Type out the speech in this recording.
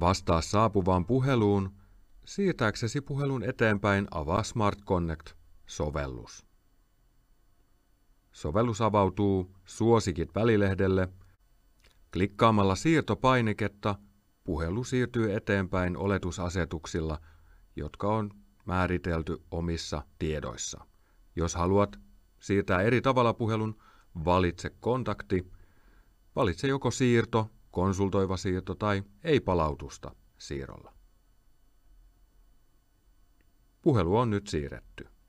Vastaa saapuvaan puheluun. Siirtääksesi puhelun eteenpäin avaa Smart Connect-sovellus. Sovellus avautuu Suosikit välilehdelle. Klikkaamalla siirtopainiketta puhelu siirtyy eteenpäin oletusasetuksilla, jotka on määritelty omissa tiedoissa. Jos haluat siirtää eri tavalla puhelun, valitse kontakti, valitse joko siirto konsultoiva siirto tai ei-palautusta siirrolla. Puhelu on nyt siirretty.